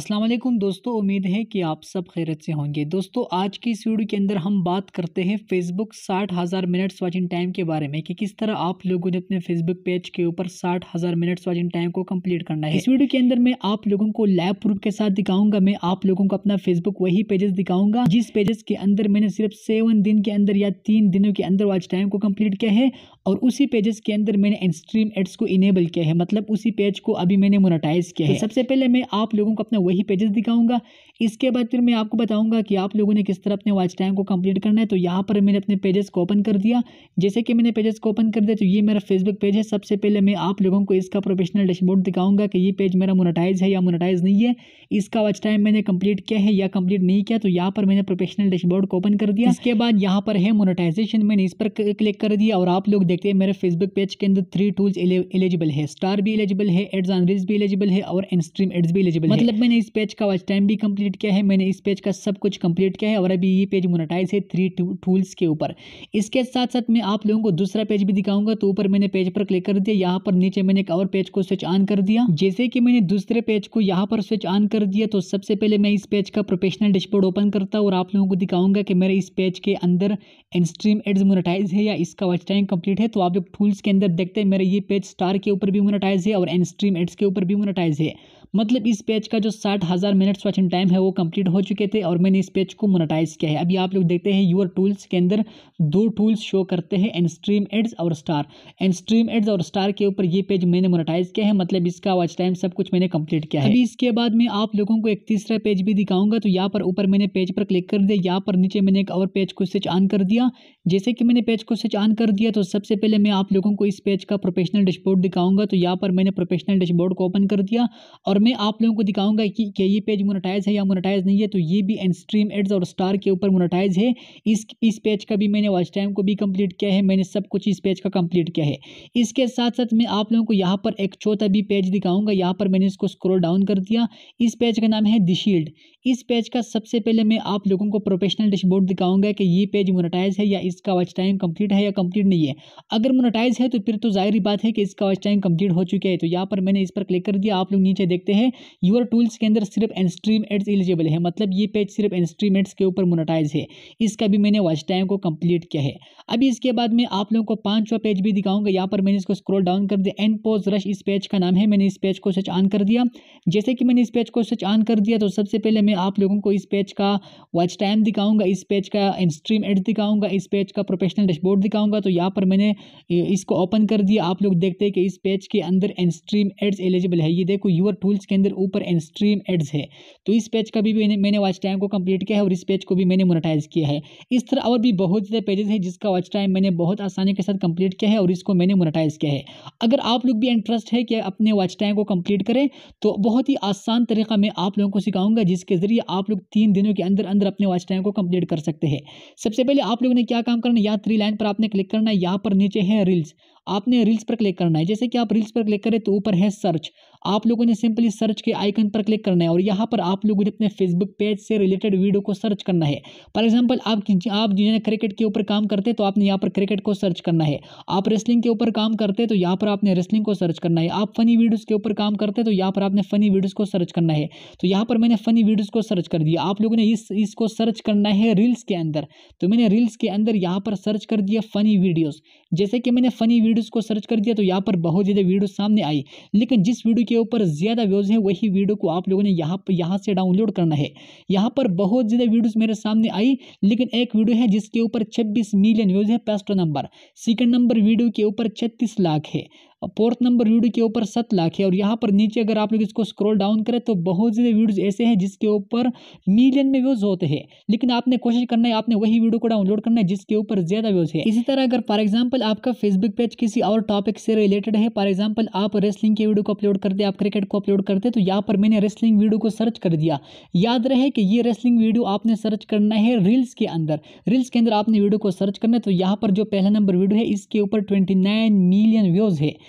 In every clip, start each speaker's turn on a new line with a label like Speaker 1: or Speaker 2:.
Speaker 1: असलम दोस्तों उम्मीद है कि आप सब खैरत से होंगे दोस्तों आज की इस वीडियो के अंदर हम बात करते हैं फेसबुक साठ हज़ार मिनट्स वाचिंग टाइम के बारे में कि किस तरह आप लोगों ने अपने फेसबुक पेज के ऊपर साठ हज़ार मिनट्स वाचिंग टाइम को कंप्लीट करना है इस वीडियो के अंदर मैं आप लोगों को लैब प्रूफ के साथ दिखाऊंगा मैं आप लोगों को अपना फेसबुक वही पेजेस दिखाऊंगा जिस पेजेस के अंदर मैंने सिर्फ सेवन दिन के अंदर या तीन दिनों के अंदर वॉच टाइम को कम्प्लीट किया है और उसी पेजेस के अंदर मैंने इंस्ट्रीम एड्स को इनेबल किया है मतलब उसी पेज को अभी मैंने मोनाटाइज किया है तो सबसे पहले मैं आप लोगों को अपना वही पेजेस दिखाऊंगा इसके बाद फिर मैं आपको बताऊंगा कि आप लोगों ने किस तरह अपने वॉच टाइम को कंप्लीट करना है तो यहाँ पर मैंने अपने पेजेस को ओपन कर दिया जैसे कि मैंने पेजेस को ओपन कर दिया तो ये मेरा फेसबुक पेज है सबसे पहले मैं आप लोगों को इसका प्रोफेशनल डैशबोर्ड दिखाऊंगा कि ये पेज मेरा मोनोटाइज है या मोनोटाइज नहीं है इसका वॉच टाइम मैंने कंप्लीट किया है या कंप्लीट नहीं किया तो यहाँ पर मैंने प्रोफेशनल डैशबोर्ड को ओपन कर दिया इसके बाद यहाँ पर है मोनोटाइजेशन मैंने इस पर क्लिक कर दिया और आप लोग देखते हैं मेरे फेसबुक पेज के अंदर थ्री टूल्स एलिजिबल है स्टार भी एलिजिबल है एड्स ऑन रील्स भी एलिजिबल है और इन स्ट्रीम एड्स भी एलिजिबल मतलब मैंने इस पेज का वॉच टाइम भी कंप्लीट किया है मैंने इस पेज का सब कुछ कंप्लीट किया है और अभी ये पेज मोनेटाइज है थ्री टूल्स के ऊपर इसके साथ साथ मैं आप लोगों को दूसरा पेज भी दिखाऊंगा तो ऊपर मैंने पेज पर क्लिक कर दिया यहाँ पर नीचे मैंने एक और पेज को स्विच ऑन कर दिया जैसे कि मैंने दूसरे पेज को यहाँ पर स्विच ऑन कर दिया तो सबसे पहले मैं इस पेज का प्रोफेशनल डिशबोर्ड ओपन करता हूँ और आप लोगों को दिखाऊंगा कि मेरे इस पेज के अंदर इनस्ट्रीम एड्स मोनेटाइज है या इसका वॉच टाइम कंप्लीट है तो आप लोग टूल्स के अंदर देखते हैं मेरा ये पेज स्टार के ऊपर भी मोनेटाइज है और एनस्ट्रीम एड्स के ऊपर भी मोनेटाइज है मतलब इस पेज का जो साठ हज़ार मिनट्स वॉचिंग टाइम है वो कंप्लीट हो चुके थे और मैंने इस पेज को मोनेटाइज किया है अभी आप लोग देखते हैं यूर टूल्स के अंदर दो टूल्स शो करते हैं एंड स्ट्रीम एड्स और स्टार एंड स्ट्रीम एड्स और स्टार के ऊपर ये पेज मैंने मोनेटाइज किया है मतलब इसका वॉच टाइम सब कुछ मैंने कंप्लीट किया है अभी इसके बाद मैं आप लोगों को एक तीसरा पेज भी दिखाऊंगा तो यहाँ पर ऊपर मैंने पेज पर क्लिक कर दिया यहाँ पर नीचे मैंने एक और पेज को स्विच ऑन कर दिया जैसे कि मैंने पेज को स्विच ऑन कर दिया तो सबसे पहले मैं आप लोगों को इस पेज का प्रोफेशनल डिशबोर्ड दिखाऊंगा तो यहाँ पर मैंने प्रोफेशनल डिशबोर्ड को ओपन कर दिया और मैं आप लोगों को दिखाऊंगा कि क्या ये पेज मोनेटाइज है या मोनेटाइज नहीं है तो ये भी एंड स्ट्रीम एड्स और स्टार के ऊपर मोनेटाइज है इस इस पेज का भी मैंने वॉच टाइम को भी कंप्लीट किया है मैंने सब कुछ इस पेज का कंप्लीट किया है इसके साथ साथ मैं आप लोगों को यहाँ पर एक चौथा भी पेज दिखाऊंगा यहाँ पर मैंने इसको स्क्रोल डाउन कर दिया इस पेज का नाम है दिशील्ड इस पेज का सबसे पहले मैं आप लोगों को प्रोफेशनल डिशबोर्ड दिखाऊंगा कि ये पेज मोनेटाइज है या इसका वॉच टाइम कंप्लीट है या कंप्लीट नहीं है अगर मोनेटाइज है तो फिर तो जाहिर बात है कि इसका वॉच टाइम कंप्लीट हो चुका है तो यहाँ पर मैंने इस पर क्लिक कर दिया आप लोग नीचे देखते सकते हैं यूर टूल्स के अंदर सिर्फ एनस्ट्रीम एड्स एलिजिबल है मतलब ये पेज सिर्फ एनस्ट्रीम एड्स के ऊपर मोनोटाइज है इसका भी मैंने वॉच टाइम को कंप्लीट किया है अभी इसके बाद मैं आप लोगों को पाँचवा पेज भी दिखाऊंगा यहाँ पर मैंने इसको स्क्रॉल डाउन कर दिया एंड पोज रश इस पेज का नाम है मैंने इस पेज को सर्च ऑन कर दिया जैसे कि मैंने इस पेज को सर्च ऑन कर दिया तो सबसे पहले मैं आप लोगों को इस पेज का वॉच टाइम दिखाऊंगा इस पेज का एनस्ट्रीम एड्स दिखाऊंगा इस पेज का प्रोफेशनल डैशबोर्ड दिखाऊंगा तो यहाँ पर मैंने इसको ओपन कर दिया आप लोग देखते हैं कि इस पेज के अंदर एनस्ट्रीम एड्स एलिजिबल है ये देखो यूर टूल पेज के अंदर ऊपर एंड स्ट्रीम एड्स है तो इस पेज का भी मैंने मैंने वॉच टाइम को कंप्लीट किया है और इस पेज को भी मैंने मोनेटाइज किया है इस तरह और भी बहुत ज़्यादा पेजेस हैं जिसका वॉच टाइम मैंने बहुत आसानी के साथ कंप्लीट किया है और इसको मैंने मोनेटाइज किया है अगर आप लोग भी इंटरेस्ट है कि अपने वॉच टाइम को कंप्लीट करें तो बहुत ही आसान तरीका मैं आप लोगों को सिखाऊंगा जिसके ज़रिए आप लोग तीन दिनों के अंदर अंदर अपने वॉच टाइम को कंप्लीट कर सकते हैं सबसे पहले आप लोगों ने क्या काम करना या थ्री लाइन पर आपने क्लिक करना है यहाँ पर नीचे है रील्स आपने रील्स पर क्लिक करना है जैसे कि आप रील्स पर क्लिक करें तो ऊपर है सर्च आप लोगों ने सिंपली इस सर्च के आइकन पर क्लिक करना है और यहाँ पर आप लोगों ने अपने फेसबुक पेज से रिलेटेड वीडियो को सर्च करना है फॉर एग्जाम्पल आप आप जिन्हें क्रिकेट के ऊपर काम करते हैं तो आपने यहाँ पर क्रिकेट को सर्च करना है आप रेसलिंग के ऊपर काम करते हैं तो यहाँ पर आपने रेसलिंग को सर्च करना है आप फनी वीडियोज़ के ऊपर काम करते हैं तो यहाँ पर आपने फनी वीडियोज़ को सर्च करना है तो यहाँ पर मैंने फनी वीडियोज़ को सर्च कर दिया आप लोगों ने इस इसको सर्च करना है रील्स के अंदर तो मैंने रील्स के अंदर यहाँ पर सर्च कर दिया फनी वीडियोस जैसे कि मैंने फनी वीडियोस को सर्च कर दिया तो यहाँ पर बहुत ज़्यादा वीडियो सामने आई लेकिन जिस वीडियो के ऊपर ज़्यादा वीडियोज़ हैं वही वीडियो को आप लोगों ने यहाँ पर यहाँ से डाउनलोड करना है यहाँ पर बहुत ज़्यादा वीडियोज़ मेरे सामने आई लेकिन एक वीडियो है जिसके ऊपर छब्बीस मिलियन व्यूज़ है first number second number video के ऊपर छत्तीस लाख है फोर्थ नंबर वीडियो के ऊपर सत लाख है और यहाँ पर नीचे अगर आप लोग इसको स्क्रॉल डाउन करें तो बहुत ज़्यादा वीडियोज़ ऐसे हैं जिसके ऊपर मिलियन में व्यूज़ होते हैं लेकिन आपने कोशिश करना है आपने वही वीडियो को डाउनलोड करना है जिसके ऊपर ज़्यादा व्यूज़ है इसी तरह अगर फॉर एग्जाम्पल आपका फेसबुक पेज किसी और टॉपिक से रिलेटेड है फॉर एग्जाम्पल आप रेसलिंग के वीडियो को अपलोड करते आप क्रिकेट को अपलोड करते तो यहाँ पर मैंने रेसलिंग वीडियो को सर्च कर दिया याद रहे कि ये रेसलिंग वीडियो आपने सर्च करना है रील्स के अंदर रील्स के अंदर आपने वीडियो को सर्च करना है तो यहाँ पर जो पहला नंबर वीडियो है इसके ऊपर ट्वेंटी मिलियन व्यूज़ है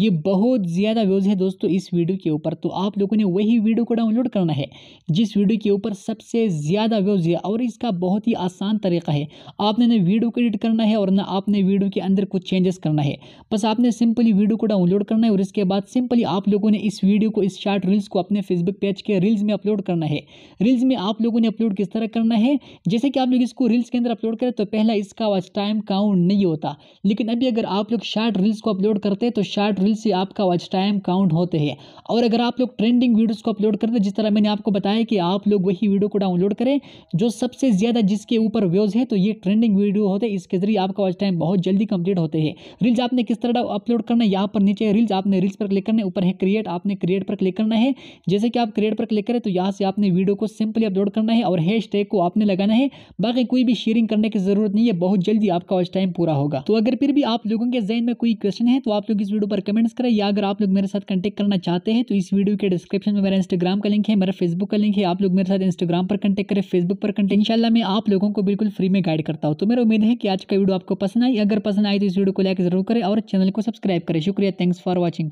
Speaker 1: ये बहुत ज़्यादा व्यूज़ है दोस्तों इस वीडियो के ऊपर तो आप लोगों ने वही वीडियो को डाउनलोड करना है जिस वीडियो के ऊपर सबसे ज़्यादा व्यूज़ है और इसका बहुत ही आसान तरीका है आपने ना वीडियो को एडिट करना है और ना आपने वीडियो के अंदर कुछ चेंजेस करना है बस आपने सिंपली वीडियो को डाउनलोड करना है और इसके बाद सिंपली आप लोगों ने इस वीडियो को इस शार्ट रील्स को अपने फेसबुक पेज के रील्स में अपलोड करना है रील्स में आप लोगों ने अपलोड किस तरह करना है जैसे कि आप लोग इसको रील्स के अंदर अपलोड करें तो पहला इसका टाइम काउंट नहीं होता लेकिन अभी अगर आप लोग शार्ट रील्स को अपलोड करते हैं तो शार्ट आसानी से आपका वॉच टाइम काउंट होते हैं और अगर आप लोग ट्रेंडिंग वीडियोज़ को अपलोड करते हैं जिस तरह मैंने आपको बताया कि आप लोग वही वीडियो को डाउनलोड करें जो सबसे ज़्यादा जिसके ऊपर व्यूज़ है तो ये ट्रेंडिंग वीडियो होते हैं इसके जरिए आपका वॉच टाइम बहुत जल्दी कंप्लीट होते हैं रील्स आपने किस तरह अपलोड करना है यहाँ पर नीचे रील्स आपने रील्स पर क्लिक करने ऊपर है क्रिएट आपने क्रिएट पर क्लिक करना है जैसे कि आप क्रिएट पर क्लिक करें तो यहाँ से आपने वीडियो को सिंपली अपलोड करना है और हैश को आपने लगाना है बाकी कोई भी शेयरिंग करने की ज़रूरत नहीं है बहुत जल्दी आपका वॉच टाइम पूरा होगा तो अगर फिर भी आप लोगों के जहन में कोई क्वेश्चन है तो आप लोग इस वीडियो पर कमेंट कमेंट्स करें या अगर आप लोग मेरे साथ कंटेक्ट करना चाहते हैं तो इस वीडियो के डिस्क्रिप्शन में मेरा इंस्टाग्राम का लिंक है मेरा फेसबुक का लिंक है आप लोग मेरे साथ इंस्टाग्राम पर कंटेक्ट करें फेसबुक पर कंटेक्ट इंशाल्लाह मैं आप लोगों को बिल्कुल फ्री में गाइड करता हूँ तो मेरा उम्मीद है कि आज का वीडियो आपको पसंद आई अगर पसंद आई तो इस वीडियो को लाइक जरूर करें और चैनल को सब्सक्राइब करें शुक्रिया थैंक्स फॉर वॉचिंग